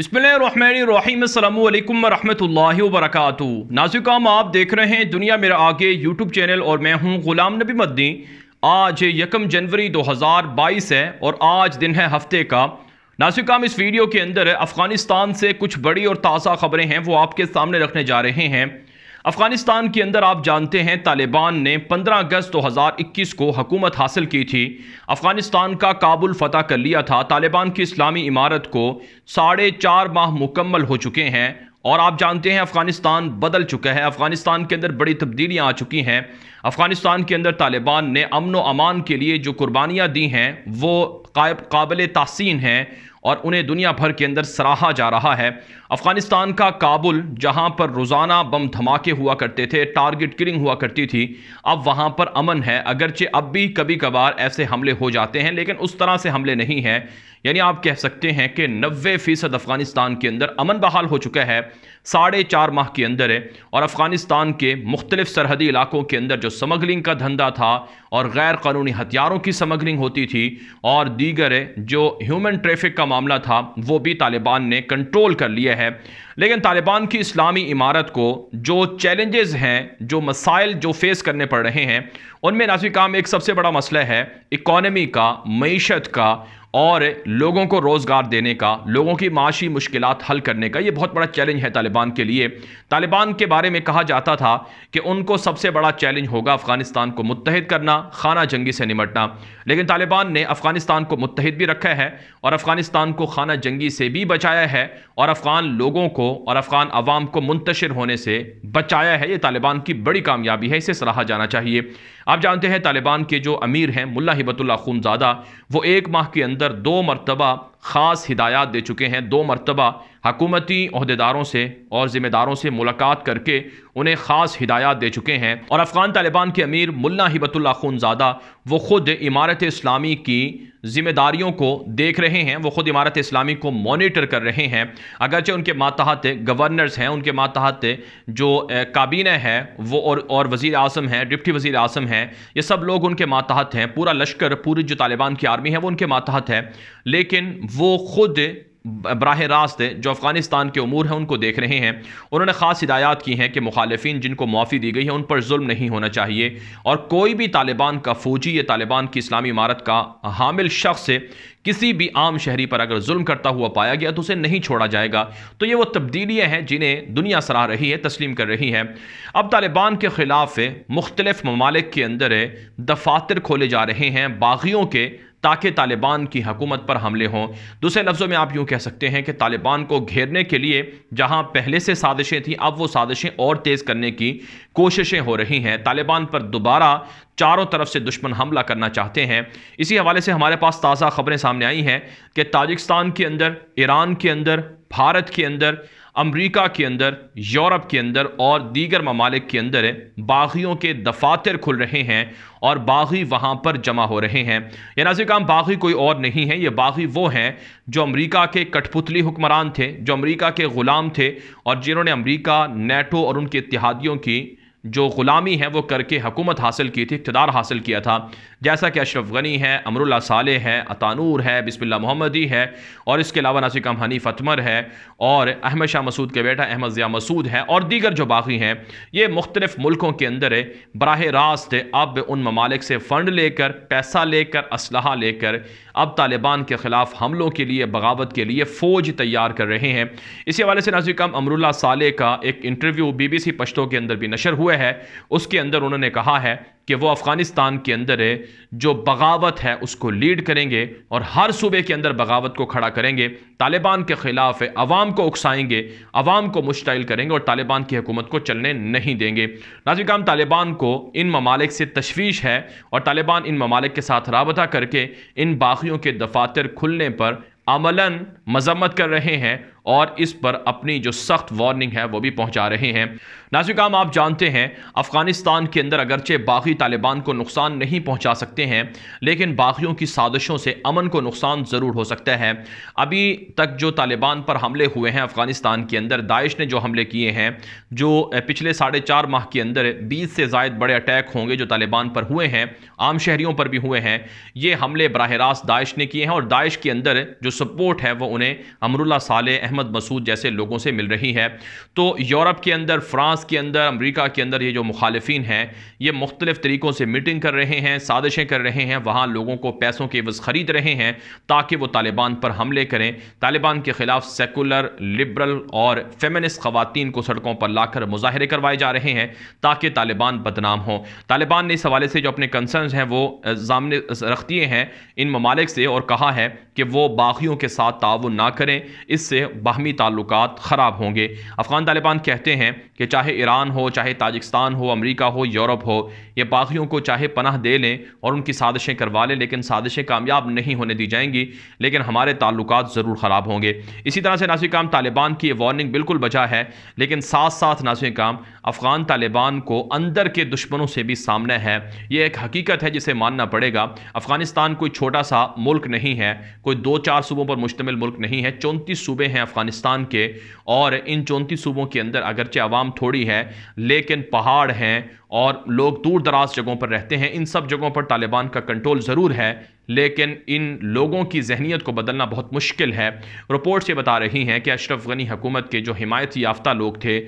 बसमीम वरहमल वरक नाजुकाम आप देख रहे हैं दुनिया मेरा आगे यूट्यूब चैनल और मैं हूं गुलाम नबी मद्दी आज यकम जनवरी 2022 है और आज दिन है हफ्ते का नाजुकाम इस वीडियो के अंदर अफ़गानिस्तान से कुछ बड़ी और ताज़ा खबरें हैं वो आपके सामने रखने जा रहे हैं अफगानिस्तान के अंदर आप जानते हैं तालिबान ने 15 अगस्त 2021 को हुकूमत हासिल की थी अफगानिस्तान का काबुल फतह कर लिया था तालिबान की इस्लामी इमारत को साढ़े चार माह मुकम्मल हो चुके हैं और आप जानते हैं अफगानिस्तान बदल चुका है अफगानिस्तान के अंदर बड़ी तब्दीलियां आ चुकी हैं अफगानिस्तान के अंदर तालिबान ने अमन व अमान के लिए जो कुर्बानियाँ दी हैं वो काबिल तसिन हैं और उन्हें दुनिया भर के अंदर सराहा जा रहा है अफ़गानिस्तान का काबुल जहां पर रोज़ाना बम धमाके हुआ करते थे टारगेट किलिंग हुआ करती थी अब वहां पर अमन है अगरचे अब भी कभी कभार ऐसे हमले हो जाते हैं लेकिन उस तरह से हमले नहीं हैं यानी आप कह सकते हैं कि नबे फ़ीसद अफ़गानिस्तान के अंदर अमन बहाल हो चुका है साढ़े चार माह के अंदर है और अफ़गानिस्तान के मुख्तलिफ सरहदी इलाकों के अंदर जो समगलिंग का धंधा था और गैर कानूनी हथियारों की समगलिंग होती थी और दीगर जो ह्यूमन ट्रैफिक का मामला था वो भी तालिबान ने कंट्रोल कर लिया है लेकिन तालिबान की इस्लामी इमारत को जो चैलेंजेस हैं जो मसाइल जो फेस करने पड़ रहे हैं उनमें नाजिक काम एक सबसे बड़ा मसला है इकॉनमी का मीशत का और लोगों को रोज़गार देने का लोगों की माशी मुश्किल हल करने का ये बहुत बड़ा चैलेंज है तालिबान के लिए तालिबान के बारे में कहा जाता था कि उनको सबसे बड़ा चैलेंज होगा अफ़गानिस्तान को मुतहद करना खाना जंगी से निमटना लेकिन तालिबान ने अफ़गानिस्तान को मुतहद भी रखा है और अफ़गानिस्तान को खाना जंगी से भी बचाया है और अफ़गान लोगों को और अफ़गान अवाम को मुंतशिर होने से बचाया है ये तालिबान की बड़ी कामयाबी है इसे सराहा जाना चाहिए आप जानते हैं तालिबान के जो अमीर हैं मुला हिबतुल्ला खूनजादा वो एक माह के अंदर दो मरतबा ख़ास हिदायत दे चुके हैं दो मरतबा हकूमती अहदेदारों से और ज़िम्मेदारों से मुलाकात करके उन्हें ख़ास हिदायत दे चुके हैं और अफ़गान तालिबान के अमीर मुला हिबतुल्ला ख़ुनज़ादा वो ख़ुद इमारत इस्लामी की ज़िम्मेदारियों को देख रहे हैं वो ख़ुद इमारत इस्लामी को मोनिटर कर रहे हैं अगरचे उनके मातहत गवर्नर्स हैं उनके मातहत जो काबीना है वो और और वज़ी अजम हैं डिप्टी वज़ी अजम हैं ये सब लोग उनके मातहत हैं पूरा लश्कर पूरी जो तालिबान की आर्मी है वो उनके मातहत है लेकिन वो ख़ुद बरह रास्त जो अफ़गानिस्तान के अमूर हैं उनको देख रहे हैं उन्होंने ख़ास हिदायत की हैं कि मुखालफी जिनको मुआफ़ी दी गई है उन पर जुल्म नहीं होना चाहिए और कोई भी तालिबान का फ़ौजी या तालिबान की इस्लामी इमारत का हामिल शख्स किसी भी आम शहरी पर अगर जुल्म करता हुआ पाया गया तो उसे नहीं छोड़ा जाएगा तो ये वो तब्दीलियाँ हैं जिन्हें दुनिया सराह रही है तस्लीम कर रही है अब तालिबान के ख़िलाफ़ मुख्तलिफ ममालिक के अंदर दफातर खोले जा रहे हैं बागियों के ताकि तालिबान की हकूमत पर हमले हों दूसरे लफ्ज़ों में आप यूँ कह सकते हैं कि तालिबान को घेरने के लिए जहाँ पहले से साजिशें थीं अब वो साजिशें और तेज़ करने की कोशिशें हो रही हैं तालिबान पर दोबारा चारों तरफ से दुश्मन हमला करना चाहते हैं इसी हवाले से हमारे पास ताज़ा खबरें सामने आई हैं कि ताजिकस्तान के अंदर ईरान के अंदर भारत के अंदर अमेरिका के अंदर यूरोप के अंदर और दीगर ममालिक के अंदर बागियों के दफातर खुल रहे हैं और बागी वहाँ पर जमा हो रहे हैं यह नाजिक काम बागी कोई और नहीं है ये बागी वो हैं जो अमेरिका के कठपुतली हुक्मरान थे जो अमेरिका के ग़ुलाम थे और जिन्होंने अमेरिका नेटो और उनके इतिहादियों की जो ग़ुलामी है वो करके हकूमत हासिल की थी इकतदार हासिल किया था जैसा कि अशरफ गनी है अमरुल्ला साले है अतानूर है बिस्मिल्ला मोहम्मदी है और इसके अलावा नासिक अम हनीफ अतमर है और अहमद शाह मसूद के बेटा अहमद ज़िया मसूद है और दीगर जो बाकी हैं ये मुख्तलिफ़ मुल्कों के अंदर बरह रास्त अब उन ममालिक से फ़ंड लेकर पैसा लेकर असलहा लेकर अब तालिबान के ख़िलाफ़ हमलों के लिए बगावत के लिए फ़ौज तैयार कर रहे हैं इसी हवाले से नाजिक अमरुल्ला साले का एक interview B B C Pashto के अंदर भी नशर हुआ हुए है उसके अंदर उन्होंने कहा है कि वो अफ़गानिस्तान के अंदर है जो बगावत है उसको लीड करेंगे और हर सूबे के अंदर बगावत को खड़ा करेंगे तालिबान के ख़िलाफ़ है अवाम को उकसाएंगे अवाम को मुश्तिल करेंगे और तालिबान की हुकूमत को चलने नहीं देंगे नाजिक काम तालिबान को इन ममालिक से तशवीश है और तालिबान इन ममालिक के साथ रबता करके इन बागियों के दफातर खुलने पर अमला मजम्मत कर रहे हैं और इस पर अपनी जो सख्त वार्निंग है वो भी पहुंचा रहे हैं नाजिकाम आप जानते हैं अफगानिस्तान के अंदर अगरचे बागी तालिबान को नुकसान नहीं पहुंचा सकते हैं लेकिन बागियों की साजिशों से अमन को नुकसान ज़रूर हो सकता है अभी तक जो तालिबान पर हमले हुए हैं अफगानिस्तान के अंदर दाइश ने जो हमले किए हैं जो पिछले साढ़े चार माह के अंदर बीस से जायद बड़े अटैक होंगे जो तालिबान पर हुए हैं आम शहरीों पर भी हुए हैं ये हमले बरह रास्त दाइश ने किए हैं और दाइश के अंदर जो सपोर्ट है वो उन्हें अमरुल्ला साल अहमद मसूद जैसे लोगों से मिल रही है तो यूरोप के अंदर फ्रांस के अंदर अमरीका के अंदर ये जो मुखालफी हैं ये मुख्तलिफ़ तरीक़ों से मीटिंग कर रहे हैं साजिशें कर रहे हैं वहाँ लोगों को पैसों के वज ख़रीद रहे हैं ताकि वो तालिबान पर हमले करें तालिबान के ख़िलाफ़ सेकुलर लिबरल और फेमिनिस्ट खवतान को सड़कों पर लाकर मुजाहरे करवाए जा रहे हैं ताकि तालिबान बदनाम हों तालिबान ने इस हवाले से जो अपने कंसर्न हैं वो सामने रख दिए हैं इन ममालिक से और कहा है कि वो बागियों के साथ ताउन ना करें इससे बाहमी ताल्लुक ख़राब होंगे अफ़गान तालिबान कहते हैं कि चाहे ईरान हो चाहे ताजिकस्तान हो अमरीका हो यूरोप हो यह बागियों को चाहे पनाह दे लें और उनकी साजिशें करवा लें लेकिन साजिशें कामयाब नहीं होने दी जाएंगी लेकिन हमारे ताल्लुक ज़रूर ख़राब होंगे इसी तरह से नासिक काम तालिबान की ये वार्निंग बिल्कुल बचा है लेकिन साथ साथ नाजिक काम अफ़गान तालिबान को अंदर के दुश्मनों से भी सामना है ये एक हकीकत है जिसे मानना पड़ेगा अफ़गानिस्तान कोई छोटा सा मुल्क नहीं है कोई दो चार सूबों पर मुश्तमिल मुल्क नहीं है चौंतीस सूबे हैं अफ़गानिस्तान के और इन चौंतीस सूबों के अंदर अगरचे आवाम थोड़ी है लेकिन पहाड़ हैं और लोग दूर दराज जगहों पर रहते हैं इन सब जगहों पर तालिबान का कंट्रोल ज़रूर है लेकिन इन लोगों की जहनीत को बदलना बहुत मुश्किल है रिपोर्ट्स ये बता रही हैं कि अशरफ गनी हुकूमत के जो हमायत याफ्ता लोग थे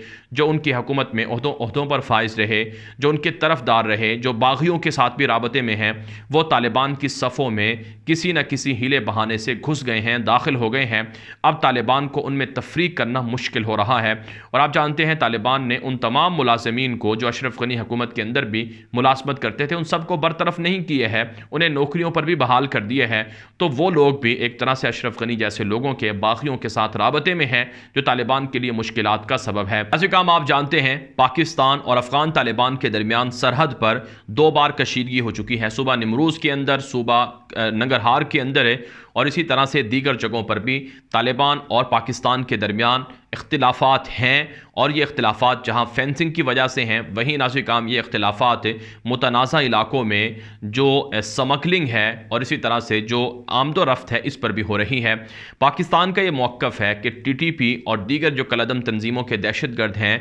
जो उनकी हुकूमत में अहदों अहदों पर फायज रहे जो उनके तरफदार रहे जो बागियों के साथ भी रबते में हैं वो तालिबान की सफ़ों में किसी न किसी हीले बहाने से घुस गए हैं दाखिल हो गए हैं अब तालिबान को उनमें तफरी करना मुश्किल हो रहा है और आप जानते हैं तालिबान ने उन तमाम मुलाजमीन को जो अशरफ गनी हुकूमत हुकूमत के अंदर भी मुलाजमत करते थे उन सबको बरतरफ नहीं किए हैं उन्हें नौकरियों पर भी बहाल कर दिए हैं तो वो लोग भी एक तरह से अशरफ गनी जैसे लोगों के बाकियों के साथ रबते में हैं जो तालिबान के लिए मुश्किल का सबब है ऐसे काम आप जानते हैं पाकिस्तान और अफगान तालिबान के दरमियान सरहद पर दो बार कशीदगी हो चुकी है सुबह नमरूज़ के अंदर सूबा नंगरहार के अंदर है और इसी तरह से दीगर जगहों पर भी तालिबान और पाकिस्तान के दरमियान इख्तलाफात हैं और ये इख्तलाफात जहाँ फेंसिंग की वजह से हैं वहीं नाजिक काम ये इख्तलाफात मुतनाज़ा इलाकों में जो समकलिंग है और इसी तरह से जो आमदो रफ्त है इस पर भी हो रही है पाकिस्तान का ये मौक़ है कि टी टी पी और दीगर जो कलदम तनजीमों के दहशत गर्द हैं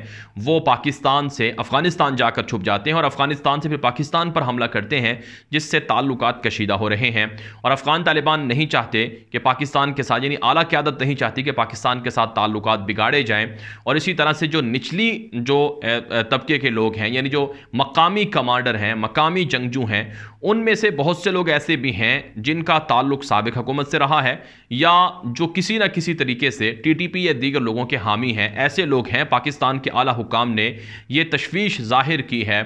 वो पाकिस्तान से अफ़गानिस्तान जाकर छुप जाते हैं और अफ़गानिस्तान से फिर पाकिस्तान पर हमला करते हैं जिससे ताल्लुक कशीदा हो रहे हैं हैं और अफ़गान तालिबान नहीं चाहते कि पाकिस्तान के साथ यानी आला क्यादत नहीं चाहती कि पाकिस्तान के साथ ताल्लुक बिगाड़े जाएँ और इसी तरह से जो निचली जो तबके के लोग हैं यानी जो मकामी कमांडर हैं मकामी जंगजू हैं उनमें से बहुत से लोग ऐसे भी हैं जिनका ताल्लुक सबक हुकूमत से रहा है या जो किसी न किसी तरीके से टी टी पी या दीगर लोगों के हामी हैं ऐसे लोग हैं पाकिस्तान के अली हुकाम ने यह तशवीश जाहिर की है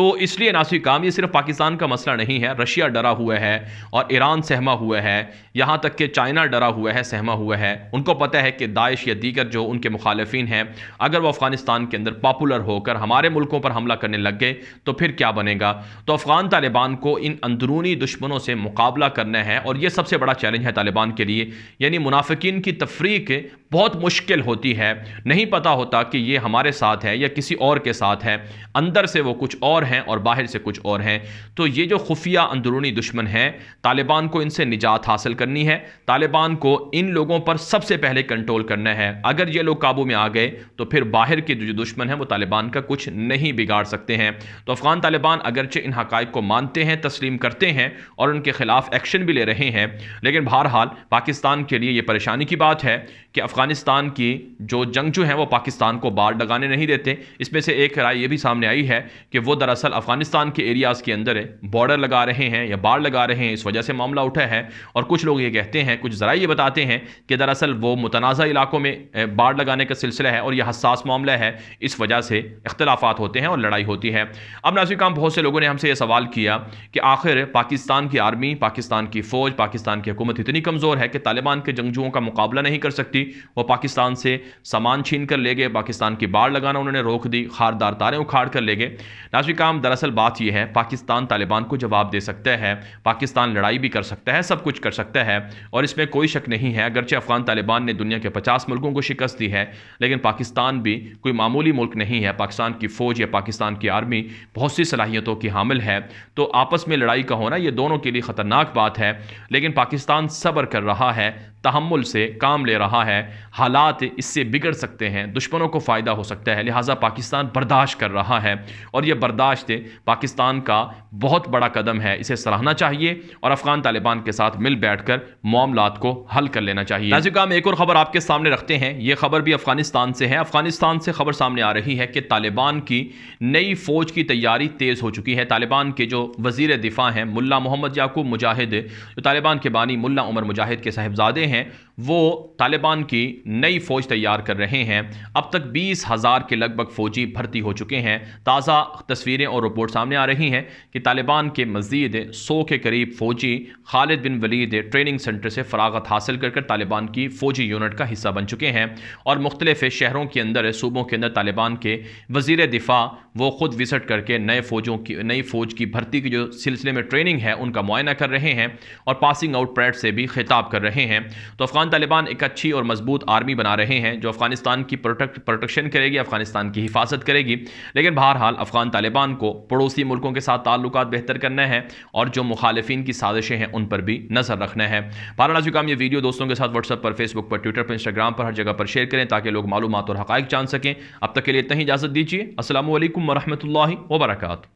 तो इसलिए नासिक काम ये सिर्फ पाकिस्तान का मसला नहीं है रशिया डरा हुआ है और ईरान सहमा हुआ है यहाँ तक कि चाइना डरा हुआ है सहमा हुआ है उनको पता है कि दाइश या दीगर जो उनके मुखालफी हैं अगर वह अफ़गानिस्तान के अंदर पॉपुलर होकर हमारे मुल्कों पर हमला करने लग गए तो फिर क्या बनेगा तो अफ़गान तालिबान को इन अंदरूनी दुश्मनों से मुकाबला करना है और ये सबसे बड़ा चैलेंज है तालिबान के लिए यानी मुनाफिकीन की तफरीक बहुत मुश्किल होती है नहीं पता होता कि ये हमारे साथ है या किसी और के साथ है अंदर से वो कुछ और हैं और बाहर से कुछ और हैं तो ये जो खुफिया अंदरूनी दुश्मन हैं तालिबान को इनसे निजात हासिल करनी है तालिबान को इन लोगों पर सबसे पहले कंट्रोल करना है अगर ये लोग काबू में आ गए तो फिर बाहर के जो दुश्मन हैं वो तालिबान का कुछ नहीं बिगाड़ सकते हैं तो अफ़गान तालिबान अगरचे इन हक़ को मानते हैं तस्लीम करते हैं और उनके ख़िलाफ़ एक्शन भी ले रहे हैं लेकिन बहरहाल पाकिस्तान के लिए ये परेशानी की बात है कि अफ़गानिस्तान की जो जंगजू हैं वो पाकिस्तान को बाढ़ लगाने नहीं देते इसमें से एक राय ये भी सामने आई है कि वो दर दरअसल अफ़गानिस्तान के एरियाज़ के अंदर बॉर्डर लगा रहे हैं या बाढ़ लगा रहे हैं इस वजह से मामला उठा है और कुछ लोग ये कहते हैं कुछ ज़रा ये बताते हैं कि दरअसल वो मुतनाज़ इलाकों में बाढ़ लगाने का सिलसिला है और यह हसास मामला है इस वजह से इख्तलाफात होते हैं और लड़ाई होती है अब नाजिक काम बहुत से लोगों ने हमसे यह सवाल किया कि आखिर पाकिस्तान की आर्मी पाकिस्तान की फ़ौज पाकिस्तान की हुकूमत इतनी कमज़ोर है कि तालिबान के जंगजुओं का मुकाबला नहीं कर सकती वो पाकिस्तान से सामान छीन कर ले गए पाकिस्तान की बाढ़ लगाना उन्होंने रोक दी खारदार तारें उखाड़ कर ले गए नाजिक काम दरअसल बात यह है पाकिस्तान तालिबान को जवाब दे सकता है पाकिस्तान लड़ाई भी कर सकता है सब कुछ कर सकता है और इसमें कोई शक नहीं है अगरचे अफगान तालिबान ने दुनिया के पचास मुल्कों को शिकस्त दी है लेकिन पाकिस्तान भी कोई मामूली मुल्क नहीं है पाकिस्तान की फ़ौज या पाकिस्तान की आर्मी बहुत सी सलाहियतों की हामिल है तो आपस में लड़ाई का होना ये दोनों के लिए ख़तरनाक बात है लेकिन पाकिस्तान सब्र कर रहा है तहमुल से काम ले रहा है हालात इससे बिगड़ सकते हैं दुश्मनों को फ़ायदा हो सकता है लिहाजा पाकिस्तान बर्दाश्त कर रहा है और यह बर्दाश्त पाकिस्तान का बहुत बड़ा कदम है इसे सराहना चाहिए और अफ़गान तालिबान के साथ मिल बैठ कर मामला को हल कर लेना चाहिए नाजिक हम एक और ख़बर आपके सामने रखते हैं ये खबर भी अफ़गानिस्तान से है अफ़गानिस्तान से खबर सामने आ रही है कि तालिबान की नई फ़ौज की तैयारी तेज़ हो चुकी है तालिबान के जो वजीर दिफा हैं मुला मोहम्मद याकूब मुजाहिद जो तालिबान के बानी मुला उमर मुजाहिद के साहबजादे हैं वो तालिबान की नई फ़ौज तैयार कर रहे हैं अब तक बीस हज़ार के लगभग फ़ौजी भर्ती हो चुके हैं ताज़ा तस्वीरें और रिपोर्ट सामने आ रही हैं कि तालिबान के मजीद सौ के करीब फ़ौजी Khalid bin Walid training centre से फरागत हासिल कर कर तालिबान की फ़ौजी यूनिट का हिस्सा बन चुके हैं और मुख्तलिफ शहरों के अंदर सूबों के अंदर तालिबान के वजीर दिफा वो ख़ुद विज़ट करके नए फ़ौजों की नई फ़ौज की भर्ती की जो सिलसिले में ट्रेनिंग है उनका मुआयना कर रहे हैं और पासिंग आउट परेड से भी खिताब कर रहे हैं तो अफगान तालिबान एक अच्छी और मजबूत आर्मी बना रहे हैं जो अफगानिस्तान की प्रोटेक्ट प्रोटेक्शन करेगी अफगानिस्तान की हिफाजत करेगी लेकिन बहरहाल अफगान तालिबान को पड़ोसी मुल्कों के साथ ताल्लुक बेहतर करना है और जो मुखालफी की साजिशें हैं उन पर भी नजर रखना है बहरहाल नाजुकाम ये वीडियो दोस्तों के साथ व्हाट्सअप पर फेसबुक पर ट्विटर पर इंस्टाग्राम पर हर जगह पर शेयर करें ताकि लोग मालूम और हक जान सकें अब तक के लिए इतना ही इजाज़त दीजिए असल वरहमल वर्का